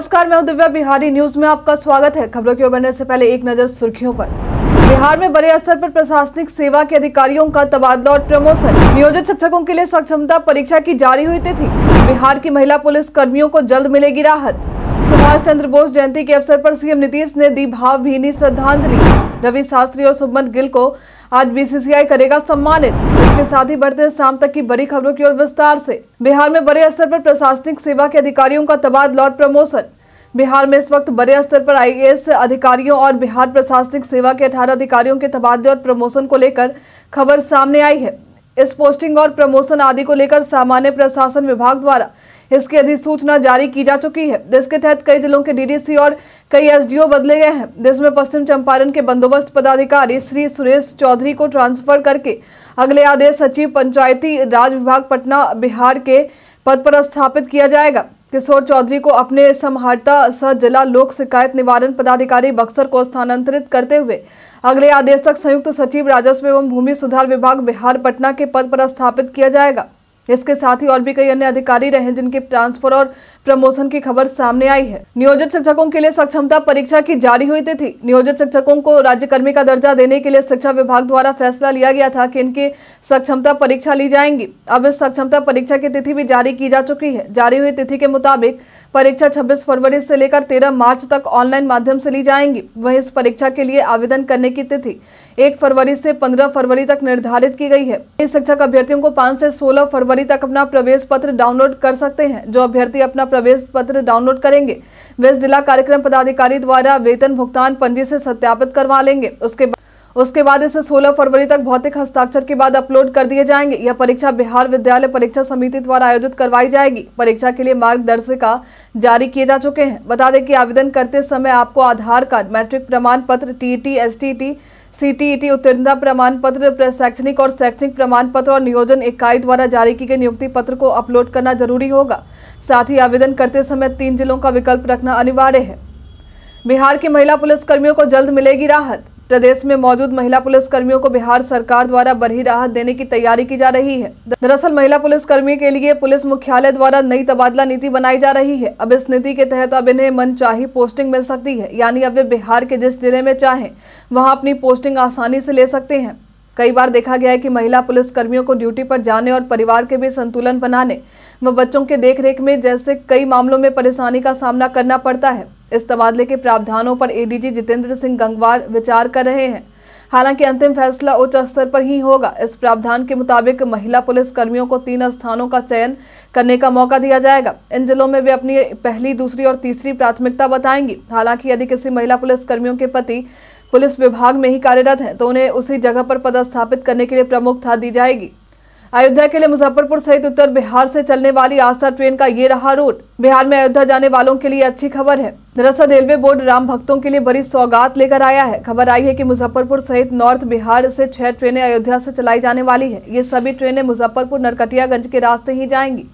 नमस्कार मैं दिव्या बिहारी न्यूज में आपका स्वागत है खबरों की ओर बढ़ने से पहले एक नजर सुर्खियों पर बिहार में बड़े स्तर पर प्रशासनिक सेवा के अधिकारियों का तबादला और प्रमोशन नियोजित शिक्षकों के लिए सक्षमता परीक्षा की जारी हुई तिथि बिहार की महिला पुलिस कर्मियों को जल्द मिलेगी राहत सुभाष चंद्र बोस जयंती के अवसर आरोप सीएम नीतीश ने दी भावभीनी श्रद्धांजलि रवि शास्त्री और सुमन गिल को आज बीसीसीआई करेगा सम्मानित इसके साथ ही बढ़ते शाम तक की बड़ी खबरों की ओर विस्तार से बिहार में बड़े स्तर पर प्रशासनिक सेवा के अधिकारियों का तबादला और प्रमोशन बिहार में इस वक्त बड़े स्तर पर आईएएस अधिकारियों और बिहार प्रशासनिक सेवा के अठारह अधिकारियों के तबादले और प्रमोशन को लेकर खबर सामने आई है इस पोस्टिंग और प्रमोशन आदि को लेकर सामान्य प्रशासन विभाग द्वारा इसकी अधिसूचना जारी की जा चुकी है जिसके तहत कई जिलों के डीडीसी और कई एसडीओ बदले गए हैं जिसमें पश्चिम चंपारण के बंदोबस्त पदाधिकारी श्री सुरेश चौधरी को ट्रांसफर करके अगले आदेश सचिव पंचायती राज विभाग पटना बिहार के पद पर स्थापित किया जाएगा किशोर चौधरी को अपने समहारता सह जिला लोक शिकायत निवारण पदाधिकारी बक्सर को स्थानांतरित करते हुए अगले आदेश तक संयुक्त सचिव राजस्व एवं भूमि सुधार विभाग बिहार पटना के पद पर स्थापित किया जाएगा इसके साथ ही और भी कई अन्य अधिकारी रहे जिनके ट्रांसफर और प्रमोशन की खबर सामने आई है नियोजित शिक्षकों के लिए सक्षमता परीक्षा की जारी हुई तिथि नियोजित शिक्षकों को राज्यकर्मी का दर्जा देने के लिए शिक्षा विभाग द्वारा फैसला लिया गया था कि इनकी सक्षमता परीक्षा ली जाएंगी अब इस सक्षमता परीक्षा की तिथि भी जारी की जा चुकी है जारी हुई तिथि के मुताबिक परीक्षा छब्बीस फरवरी से लेकर तेरह मार्च तक ऑनलाइन माध्यम से ली जाएंगी वही इस परीक्षा के लिए आवेदन करने की तिथि एक फरवरी से पंद्रह फरवरी तक निर्धारित की गई है इस शिक्षक अभ्यर्थियों को पाँच से सोलह फरवरी तक अपना प्रवेश पत्र डाउनलोड कर सकते हैं जो अभ्यर्थी अपना प्रवेश पत्र डाउनलोड करेंगे वे जिला कार्यक्रम पदाधिकारी द्वारा वेतन भुगतान पंजी से सत्यापित करवा लेंगे उसके बाद उसके बाद इसे 16 फरवरी तक भौतिक हस्ताक्षर के बाद अपलोड कर दिए जाएंगे यह परीक्षा बिहार विद्यालय परीक्षा समिति द्वारा आयोजित करवाई जाएगी परीक्षा के लिए मार्गदर्शिका जारी किए जा चुके हैं बता दें कि आवेदन करते समय आपको आधार कार्ड मैट्रिक प्रमाण पत्र T T S T T CTET उत्तीर्णता प्रमाण पत्र प्रशैक्षणिक और शैक्षणिक प्रमाण पत्र और नियोजन इकाई द्वारा जारी की गई नियुक्ति पत्र को अपलोड करना जरूरी होगा साथ ही आवेदन करते समय तीन जिलों का विकल्प रखना अनिवार्य है बिहार की महिला पुलिसकर्मियों को जल्द मिलेगी राहत प्रदेश में मौजूद महिला पुलिसकर्मियों को बिहार सरकार द्वारा बढ़ी राहत देने की तैयारी की जा रही है दरअसल महिला पुलिसकर्मी के लिए पुलिस मुख्यालय द्वारा नई तबादला नीति बनाई जा रही है अब इस नीति के तहत अब इन्हें मन चाहे पोस्टिंग मिल सकती है यानी अब वे बिहार के जिस जिले में चाहे वहाँ अपनी पोस्टिंग आसानी से ले सकते हैं कई बार देखा गया है कि महिला पुलिसकर्मियों को ड्यूटी पर जाने और परिवार के बीच संतुलन बनाने व बच्चों के देखरेख में जैसे कई मामलों में परेशानी का सामना करना पड़ता है इस तबादले के प्रावधानों पर एडीजी जितेंद्र सिंह गंगवार विचार कर रहे हैं हालांकि अंतिम फैसला उच्च स्तर पर ही होगा इस प्रावधान के मुताबिक महिला पुलिस कर्मियों को तीन स्थानों का चयन करने का मौका दिया जाएगा इन जिलों में वे अपनी पहली दूसरी और तीसरी प्राथमिकता बताएंगी हालांकि यदि किसी महिला पुलिस कर्मियों के पति पुलिस विभाग में ही कार्यरत है तो उन्हें उसी जगह पर पदस्थापित करने के लिए प्रमुखता दी जाएगी अयोध्या के लिए मुजफ्फरपुर सहित उत्तर बिहार से चलने वाली आस्था ट्रेन का ये रहा रूट बिहार में अयोध्या जाने वालों के लिए अच्छी खबर है दरअसल रेलवे बोर्ड राम भक्तों के लिए बड़ी सौगात लेकर आया है खबर आई है कि मुजफ्फरपुर सहित नॉर्थ बिहार से छह ट्रेनें अयोध्या से चलाई जाने वाली है ये सभी ट्रेनें मुजफ्फरपुर नरकटियागंज के रास्ते ही जाएंगी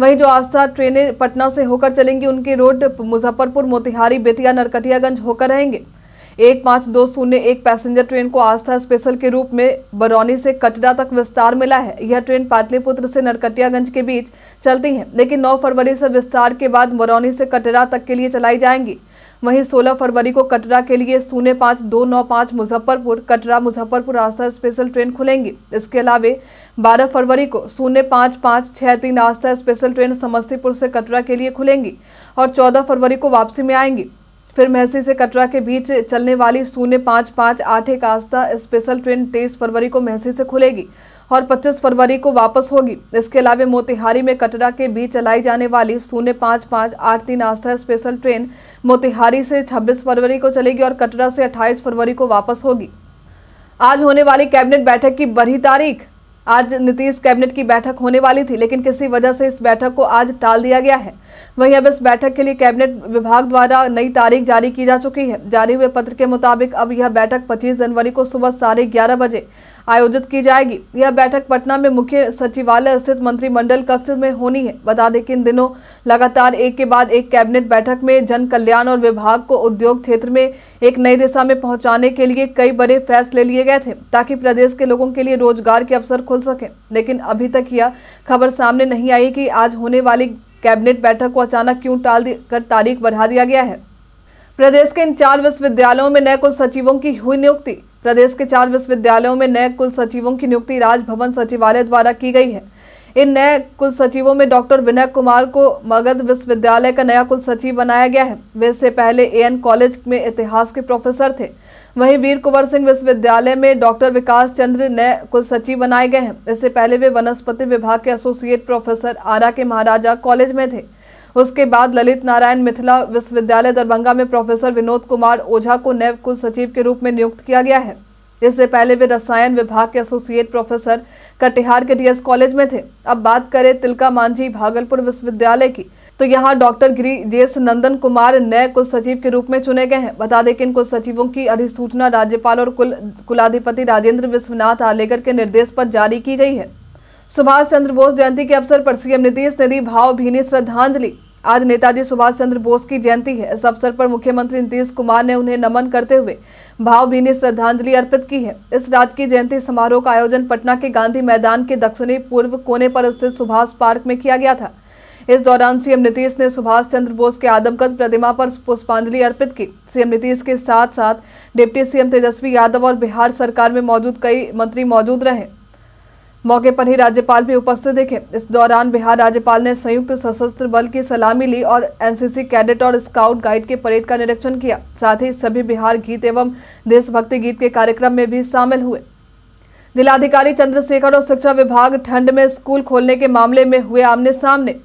वहीं जो आस्था ट्रेनें पटना से होकर चलेंगी उनके रोड मुजफ्फरपुर मोतिहारी बेतिया नरकटियागंज होकर रहेंगे एक पाँच दो शून्य एक पैसेंजर ट्रेन को आस्था स्पेशल के रूप में बरौनी से कटरा तक विस्तार मिला है यह ट्रेन पाटलिपुत्र से नरकटियागंज के बीच चलती है लेकिन 9 फरवरी से विस्तार के बाद बरौनी से कटरा तक के लिए चलाई जाएंगी वहीं 16 फरवरी को कटरा के लिए शून्य पाँच दो नौ पाँच मुजफ्फरपुर कटरा मुजफ्फरपुर आस्था स्पेशल ट्रेन खुलेंगी इसके अलावे 12 फरवरी को शून्य पाँच पाँच छः तीन आस्था स्पेशल ट्रेन समस्तीपुर से कटरा के लिए खुलेंगी और 14 फरवरी को वापसी में आएंगी फिर महसी से कटरा के बीच चलने वाली शून्य पाँच पाँच आठ एक आस्था स्पेशल ट्रेन तेईस फरवरी को महसी से खुलेगी और 25 फरवरी को वापस होगी इसके अलावा मोतिहारी में कटरा के बीच चलाई जाने वाली शून्य पाँच पाँच आठ तीन आस्था स्पेशल ट्रेन मोतिहारी से 26 फरवरी को चलेगी और कटरा से 28 फरवरी को वापस होगी आज होने वाली कैबिनेट बैठक की बढ़ी तारीख आज नीतीश कैबिनेट की बैठक होने वाली थी लेकिन किसी वजह से इस बैठक को आज टाल दिया गया है वहीं अब इस बैठक के लिए कैबिनेट विभाग द्वारा नई तारीख जारी की जा चुकी है जारी हुए पत्र के मुताबिक अब यह बैठक 25 जनवरी को सुबह साढ़े ग्यारह बजे आयोजित की जाएगी यह बैठक पटना में मुख्य सचिवालय स्थित मंत्रिमंडल कक्ष में होनी है बता दें कि इन दिनों लगातार एक के बाद एक कैबिनेट बैठक में जन कल्याण और विभाग को उद्योग क्षेत्र में एक नई दिशा में पहुंचाने के लिए कई बड़े फैसले लिए गए थे ताकि प्रदेश के लोगों के लिए रोजगार के अवसर खुल सके लेकिन अभी तक यह खबर सामने नहीं आई की आज होने वाली कैबिनेट बैठक को अचानक क्यों टाल कर तारीख बढ़ा दिया गया है प्रदेश के इन चार विश्वविद्यालयों में नए कुल सचिवों की हुई नियुक्ति प्रदेश के चार विश्वविद्यालयों में नए कुल सचिवों की नियुक्ति राजभवन सचिवालय द्वारा की गई है इन नए कुल सचिवों में डॉक्टर विनय कुमार को मगध विश्वविद्यालय का नया कुल सचिव बनाया गया है वे इससे पहले एएन कॉलेज में इतिहास के प्रोफेसर थे वहीं वीर कुंवर सिंह विश्वविद्यालय में डॉक्टर विकास चंद्र नए कुल सचिव बनाए गए हैं इससे पहले वे वनस्पति विभाग के एसोसिएट प्रोफेसर आरा के महाराजा कॉलेज में थे उसके बाद ललित नारायण मिथिला विश्वविद्यालय दरभंगा में प्रोफेसर विनोद कुमार ओझा को नैब कुल सचिव के रूप में नियुक्त किया गया है इससे पहले वे रसायन विभाग के एसोसिएट प्रोफेसर कटिहार के डीएस कॉलेज में थे अब बात करें तिलका मांझी भागलपुर विश्वविद्यालय की तो यहाँ डॉक्टर गिरी जेस नंदन कुमार नए कुल सचिव के रूप में चुने गए हैं बता दें कि इन कुल सचिवों की अधिसूचना राज्यपाल और कुल कुलाधिपति राजेंद्र विश्वनाथ आलेकर के निर्देश पर जारी की गई है सुभाष चंद्र बोस जयंती के अवसर पर सीएम नीतीश ने दी भावभीनी श्रद्धांजलि आज नेताजी सुभाष चंद्र बोस की जयंती है इस अवसर पर मुख्यमंत्री नीतीश कुमार ने उन्हें नमन करते हुए भावभीनी श्रद्धांजलि अर्पित की है इस राजकीय जयंती समारोह का आयोजन पटना के गांधी मैदान के दक्षिणी पूर्व कोने पर स्थित सुभाष पार्क में किया गया था इस दौरान सीएम नीतीश ने सुभाष चंद्र बोस के आदमकद प्रतिमा पर पुष्पांजलि अर्पित की सीएम नीतीश के साथ साथ डिप्टी सीएम तेजस्वी यादव और बिहार सरकार में मौजूद कई मंत्री मौजूद रहे मौके पर ही राज्यपाल भी उपस्थित दिखे इस दौरान बिहार राज्यपाल ने संयुक्त सशस्त्र बल की सलामी ली और एनसीसी कैडेट और स्काउट गाइड के परेड का निरीक्षण किया साथ ही सभी बिहार गीत एवं देशभक्ति गीत के कार्यक्रम में भी शामिल हुए जिलाधिकारी चंद्रशेखर और शिक्षा विभाग ठंड में स्कूल खोलने के मामले में हुए आमने सामने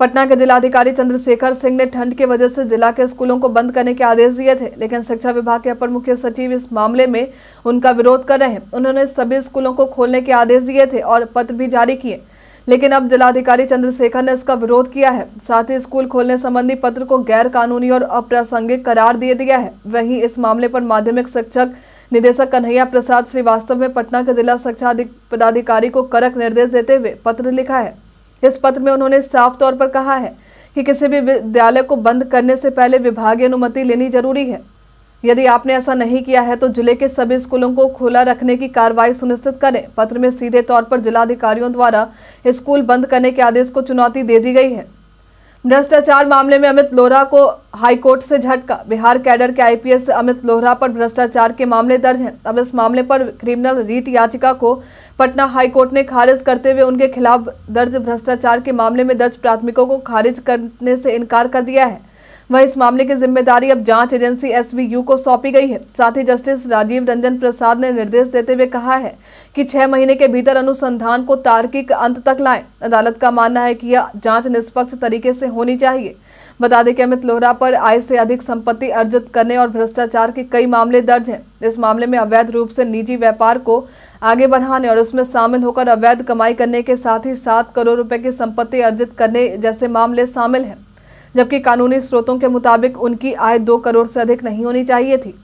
पटना के जिलाधिकारी चंद्रशेखर सिंह ने ठंड की वजह से जिला के स्कूलों को बंद करने के आदेश दिए थे लेकिन शिक्षा विभाग के अपर मुख्य सचिव इस मामले में उनका विरोध कर रहे हैं उन्होंने सभी स्कूलों को खोलने के आदेश दिए थे और पत्र भी जारी किए लेकिन अब जिलाधिकारी चंद्रशेखर ने इसका विरोध किया है साथ ही स्कूल खोलने संबंधी पत्र को गैर कानूनी और अप्रासंगिक करार दिए दिया है वहीं इस मामले पर माध्यमिक शिक्षक निदेशक कन्हैया प्रसाद श्रीवास्तव ने पटना के जिला शिक्षा पदाधिकारी को कड़क निर्देश देते हुए पत्र लिखा है इस पत्र में उन्होंने साफ तौर पर कहा है कि किसी भी विद्यालय को बंद करने से पहले विभागीय अनुमति लेनी जरूरी है यदि आपने ऐसा नहीं किया है तो जिले के सभी स्कूलों को खुला रखने की कार्रवाई सुनिश्चित करें पत्र में सीधे तौर पर जिलाधिकारियों द्वारा स्कूल बंद करने के आदेश को चुनौती दे दी गई है भ्रष्टाचार मामले में अमित लोहरा को हाईकोर्ट से झटका बिहार कैडर के आईपीएस अमित लोहरा पर भ्रष्टाचार के मामले दर्ज हैं अब इस मामले पर क्रिमिनल रीट याचिका को पटना हाईकोर्ट ने खारिज करते हुए उनके खिलाफ दर्ज भ्रष्टाचार के मामले में दर्ज प्राथमिकों को खारिज करने से इनकार कर दिया है वहीं इस मामले की जिम्मेदारी अब जांच एजेंसी एसवीयू को सौंपी गई है साथ ही जस्टिस राजीव रंजन प्रसाद ने निर्देश देते हुए कहा है कि छह महीने के भीतर अनुसंधान को तार्किक अंत तक लाएं अदालत का मानना है कि यह जांच निष्पक्ष तरीके से होनी चाहिए बता दें कि अमित लोहरा पर आय से अधिक संपत्ति अर्जित करने और भ्रष्टाचार के कई मामले दर्ज हैं इस मामले में अवैध रूप से निजी व्यापार को आगे बढ़ाने और उसमें शामिल होकर अवैध कमाई करने के साथ ही सात करोड़ रुपए की संपत्ति अर्जित करने जैसे मामले शामिल हैं जबकि कानूनी स्रोतों के मुताबिक उनकी आय दो करोड़ से अधिक नहीं होनी चाहिए थी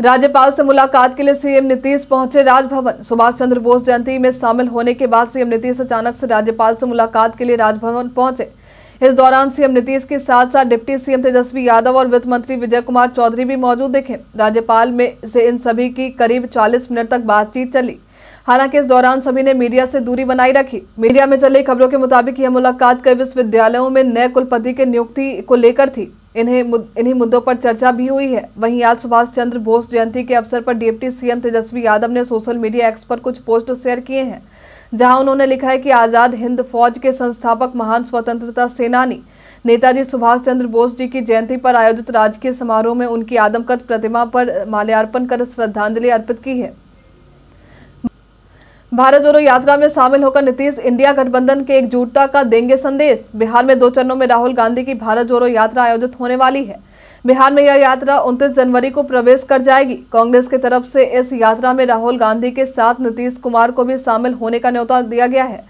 राज्यपाल से मुलाकात के लिए सीएम नीतीश पहुंचे राजभवन सुभाष चंद्र बोस जयंती में शामिल होने के बाद सीएम नीतीश अचानक से राज्यपाल से मुलाकात के लिए राजभवन पहुंचे इस दौरान सीएम नीतीश के साथ साथ डिप्टी सीएम तेजस्वी यादव और वित्त मंत्री विजय कुमार चौधरी भी मौजूद दिखे राज्यपाल में से इन सभी की करीब 40 मिनट तक बातचीत चली हालांकि इस दौरान सभी ने मीडिया से दूरी बनाई रखी मीडिया में चली खबरों के मुताबिक यह मुलाकात कई विश्वविद्यालयों में नए कुलपति के नियुक्ति को लेकर थी इन्हें मुद, इन्हीं मुद्दों पर चर्चा भी हुई है वहीं आज सुभाष चंद्र बोस जयंती के अवसर पर डिप्टी सीएम तेजस्वी यादव ने सोशल मीडिया एक्स पर कुछ पोस्ट शेयर किए हैं जहां उन्होंने लिखा है कि आज़ाद हिंद फौज के संस्थापक महान स्वतंत्रता सेनानी नेताजी सुभाष चंद्र बोस जी की जयंती पर आयोजित राजकीय समारोह में उनकी आदमकद प्रतिमा पर माल्यार्पण कर श्रद्धांजलि अर्पित की है भारत जोड़ो यात्रा में शामिल होकर नीतीश इंडिया गठबंधन के एकजुटता का देंगे संदेश बिहार में दो चरणों में राहुल गांधी की भारत जोड़ो यात्रा आयोजित होने वाली है बिहार में यह यात्रा 29 जनवरी को प्रवेश कर जाएगी कांग्रेस की तरफ से इस यात्रा में राहुल गांधी के साथ नीतीश कुमार को भी शामिल होने का न्यौता दिया गया है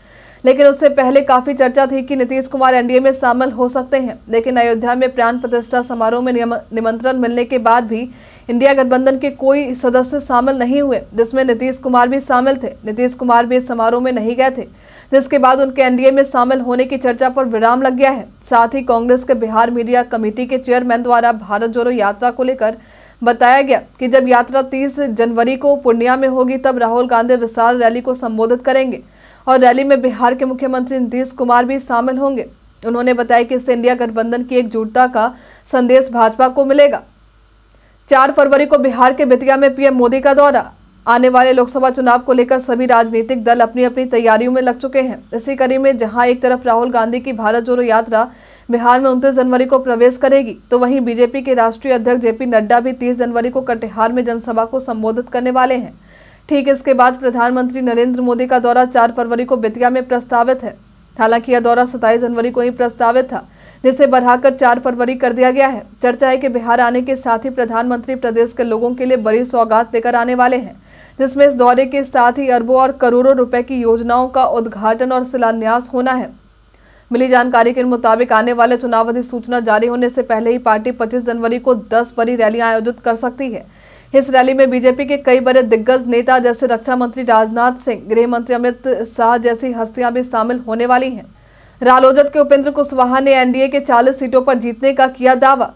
लेकिन उससे पहले काफी चर्चा थी कि नीतीश कुमार एनडीए में शामिल हो सकते हैं लेकिन अयोध्या में प्राण प्रतिष्ठा समारोह में निमंत्रण मिलने के बाद भी इंडिया गठबंधन के कोई सदस्य शामिल नहीं हुए जिसमें नीतीश कुमार भी शामिल थे नीतीश कुमार भी इस समारोह में नहीं गए थे जिसके बाद उनके एनडीए में शामिल होने की चर्चा पर विराम लग गया है साथ ही कांग्रेस के बिहार मीडिया कमेटी के चेयरमैन द्वारा भारत जोड़ो यात्रा को लेकर बताया गया कि जब यात्रा 30 जनवरी को पूर्णिया में होगी तब राहुल गांधी विशाल रैली को संबोधित करेंगे और रैली में बिहार के मुख्यमंत्री नीतीश कुमार भी शामिल होंगे उन्होंने बताया कि इससे इंडिया गठबंधन की एकजुटता का संदेश भाजपा को मिलेगा चार फरवरी को बिहार के बेतिया में पीएम मोदी का दौरा आने वाले लोकसभा चुनाव को लेकर सभी राजनीतिक दल अपनी अपनी तैयारियों में लग चुके हैं इसी कड़ी में जहां एक तरफ राहुल गांधी की भारत जोड़ो यात्रा बिहार में उनतीस जनवरी को प्रवेश करेगी तो वहीं बीजेपी के राष्ट्रीय अध्यक्ष जेपी नड्डा भी तीस जनवरी को कटिहार में जनसभा को संबोधित करने वाले हैं ठीक इसके बाद प्रधानमंत्री नरेंद्र मोदी का दौरा चार फरवरी को बेतिया में प्रस्तावित है हालांकि यह दौरा सत्ताईस जनवरी को ही प्रस्तावित था जिसे बढ़ाकर चार फरवरी कर दिया गया है चर्चा है कि बिहार आने के साथ ही प्रधानमंत्री प्रदेश के लोगों के लिए बड़ी सौगात लेकर आने वाले हैं जिसमें इस दौरे के साथ ही अरबों और करोड़ों रुपए की योजनाओं का उद्घाटन और शिलान्यास होना है मिली जानकारी के मुताबिक आने वाले चुनाव अधिसूचना जारी होने से पहले ही पार्टी 25 जनवरी को 10 बड़ी रैलियां आयोजित कर सकती है इस रैली में बीजेपी के कई बड़े दिग्गज नेता जैसे रक्षा मंत्री राजनाथ सिंह गृह मंत्री अमित शाह जैसी हस्तियां भी शामिल होने वाली हैं रालोजत के उपेंद्र कुशवाहा ने एनडीए के 40 सीटों पर जीतने का किया दावा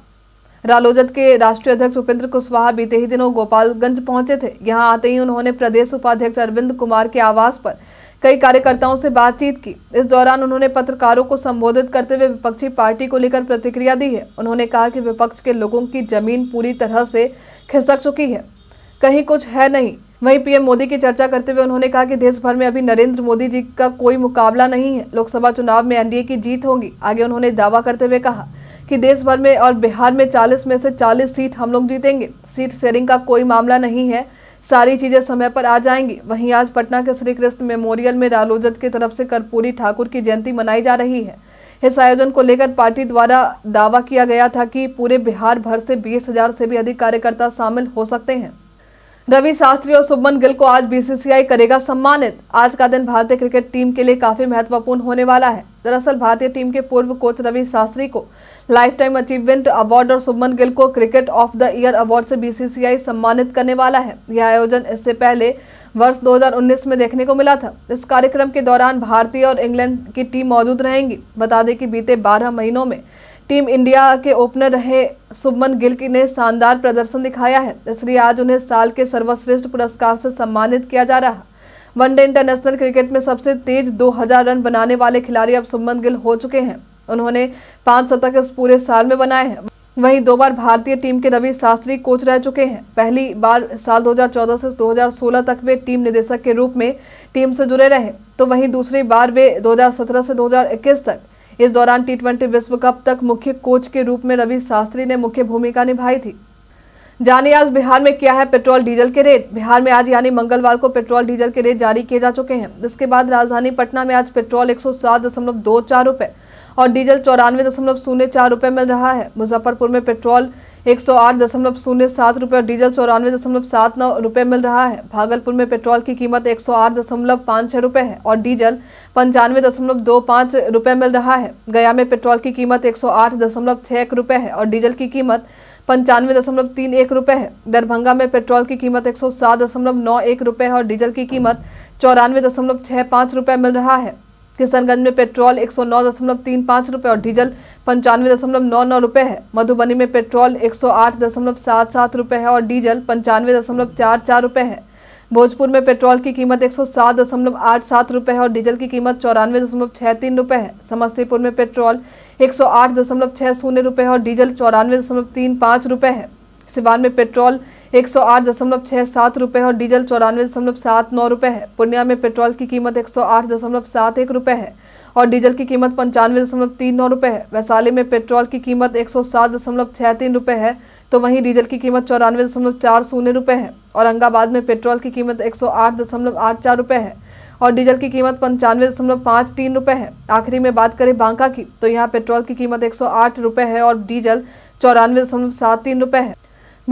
रालोजत के राष्ट्रीय अध्यक्ष उपेंद्र कुशवाहा बीते ही दिनों गोपालगंज पहुंचे थे यहां आते ही उन्होंने प्रदेश उपाध्यक्ष अरविंद कुमार के आवास पर कई कार्यकर्ताओं से बातचीत की इस दौरान उन्होंने पत्रकारों को संबोधित करते हुए विपक्षी पार्टी को लेकर प्रतिक्रिया दी है उन्होंने कहा कि विपक्ष के लोगों की जमीन पूरी तरह से खिसक चुकी है कहीं कुछ है नहीं वहीं पीएम मोदी की चर्चा करते हुए उन्होंने कहा कि देश भर में अभी नरेंद्र मोदी जी का कोई मुकाबला नहीं है लोकसभा चुनाव में एनडीए की जीत होगी आगे उन्होंने दावा करते हुए कहा कि देश भर में और बिहार में 40 में से 40 सीट हम लोग जीतेंगे सीट शेयरिंग का कोई मामला नहीं है सारी चीज़ें समय पर आ जाएंगी वहीं आज पटना के श्री कृष्ण मेमोरियल में रालोजत की तरफ से कर्पूरी ठाकुर की जयंती मनाई जा रही है इस आयोजन को लेकर पार्टी द्वारा दावा किया गया था कि पूरे बिहार भर से बीस हजार से भी अधिक कार्यकर्ता शामिल हो सकते हैं रवि शास्त्री और सुबमन गिल को आज बीसीसीआई करेगा सम्मानित आज का दिन भारतीय क्रिकेट टीम के लिए काफी महत्वपूर्ण होने वाला है दरअसल भारतीय टीम के पूर्व कोच रवि शास्त्री को लाइफ टाइम अचीवमेंट अवार्ड और सुबमन गिल को cricket of the year award से बीसीसीआई सम्मानित करने वाला है यह आयोजन इससे पहले वर्ष दो में देखने को मिला था इस कार्यक्रम के दौरान भारतीय और इंग्लैंड की टीम मौजूद रहेंगी बता दें कि बीते बारह महीनों में टीम इंडिया के ओपनर रहे सुमन गिल ने शानदार प्रदर्शन दिखाया है इसलिए आज उन्हें साल के सर्वश्रेष्ठ पुरस्कार से सम्मानित किया जा रहा वनडे इंटरनेशनल क्रिकेट में सबसे तेज 2000 रन बनाने वाले खिलाड़ी अब सुमन गिल हो चुके हैं उन्होंने पांच शतक इस पूरे साल में बनाए हैं वहीं दो बार भारतीय टीम के रवि शास्त्री कोच रह चुके हैं पहली बार साल 2014 से 2016 तक वे टीम निदेशक के रूप में टीम से जुड़े रहे तो वहीं दूसरी बार वे 2017 से 2021 तक इस दौरान टी विश्व कप तक मुख्य कोच के रूप में रवि शास्त्री ने मुख्य भूमिका निभाई थी जानिए आज बिहार में क्या है पेट्रोल डीजल के रेट बिहार में आज यानी मंगलवार को पेट्रोल डीजल के रेट जारी किए जा चुके हैं जिसके बाद राजधानी पटना में आज पेट्रोल एक सौ और डीजल चौरानवे दशमलव शून्य चार रुपये मिल रहा है मुजफ्फरपुर में पेट्रोल एक सौ आठ दशमलव शून्य सात रुपये और डीजल चौरानवे दशमलव सात नौ रुपये मिल रहा है भागलपुर में पेट्रोल की कीमत एक सौ आठ दशमलव पाँच छः रुपये है और डीजल पंचानवे दशमलव दो पाँच रुपये मिल रहा है गया में पेट्रोल की कीमत एक सौ आठ दशमलव छः एक रुपये है और डीजल की कीमत पंचानवे दशमलव तीन एक रुपये है दरभंगा में पेट्रोल की कीमत एक सौ सात दशमलव नौ एक रुपये है और डीजल की कीमत चौरानवे दशमलव छः पाँच रुपये मिल रहा है किशनगंज में पेट्रोल एक सौ नौ दशमलव तीन पाँच रुपये और डीजल पंचानवे दशमलव नौ नौ रुपये है मधुबनी में पेट्रोल एक सौ आठ दशमलव सात सात रुपये है और डीजल पंचानवे दशमलव चार चार रुपये है भोजपुर में पेट्रोल की कीमत एक सौ सात दशमलव आठ सात रुपये है और डीजल की कीमत चौरानवे दशमलव छः तीन रुपये है समस्तीपुर में पेट्रोल एक सौ आठ दशमलव छः शून्य रुपये है और डीजल चौरानवे दशमलव तीन पाँच रुपये है सिवान में पेट्रोल एक सौ आठ दशमलव छः सात रुपये और डीजल चौरानवे दशमलव सात नौ रुपये है पूर्णिया में पेट्रोल की कीमत एक सौ आठ दशमलव सात एक रुपये है और डीजल की कीमत पंचानवे दशमलव तीन नौ रुपये है वैशाली में पेट्रोल की कीमत एक सौ सात दशमलव छः तीन रुपये है तो वहीं डीजल की कीमत चौरानवे दशमलव चार शून्य रुपये है औरंगाबाद में पेट्रोल की कीमत एक सौ आठ दशमलव आठ चार रुपये है और डीजल की कीमत पंचानवे दशमलव पाँच तीन रुपये है आखिरी में बात करें बांका की तो यहाँ पेट्रोल की कीमत एक सौ आठ रुपये है और डीजल चौरानवे दशमलव सात तीन रुपये है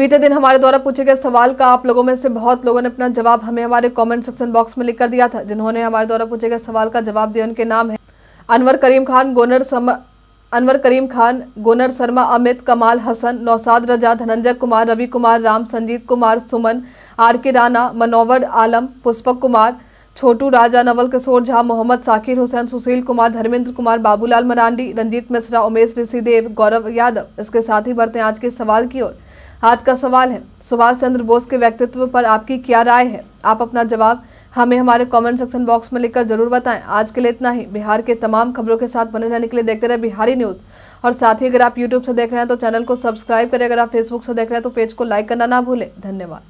बीते दिन हमारे द्वारा पूछे गए सवाल का आप लोगों में से बहुत लोगों ने अपना जवाब हमें हमारे कमेंट सेक्शन बॉक्स में लिख कर दिया था जिन्होंने हमारे द्वारा पूछे गए सवाल का जवाब दिया उनके नाम है अनवर करीम खान गोनर सम अनवर करीम खान गोनर शर्मा अमित कमाल हसन नौसाद रजा धनंजय कुमार रवि कुमार राम संजीत कुमार सुमन आर के राना मनोवर आलम पुष्पक कुमार छोटू राजा नवल किशोर झा मोहम्मद साकिर हुसैन सुशील कुमार धर्मेंद्र कुमार बाबूलाल मरांडी रंजीत मिश्रा उमेश ऋषिदेव गौरव यादव इसके साथ ही बढ़ते हैं आज के सवाल की ओर आज का सवाल है सुभाष चंद्र बोस के व्यक्तित्व पर आपकी क्या राय है आप अपना जवाब हमें हमारे कमेंट सेक्शन बॉक्स में लिखकर जरूर बताएं आज के लिए इतना ही बिहार के तमाम खबरों के साथ बने रहने के लिए देखते रहे बिहारी न्यूज़ और साथ ही अगर आप यूट्यूब से देख रहे हैं तो चैनल को सब्सक्राइब करें अगर आप फेसबुक से देख रहे हैं तो पेज को लाइक करना ना भूलें धन्यवाद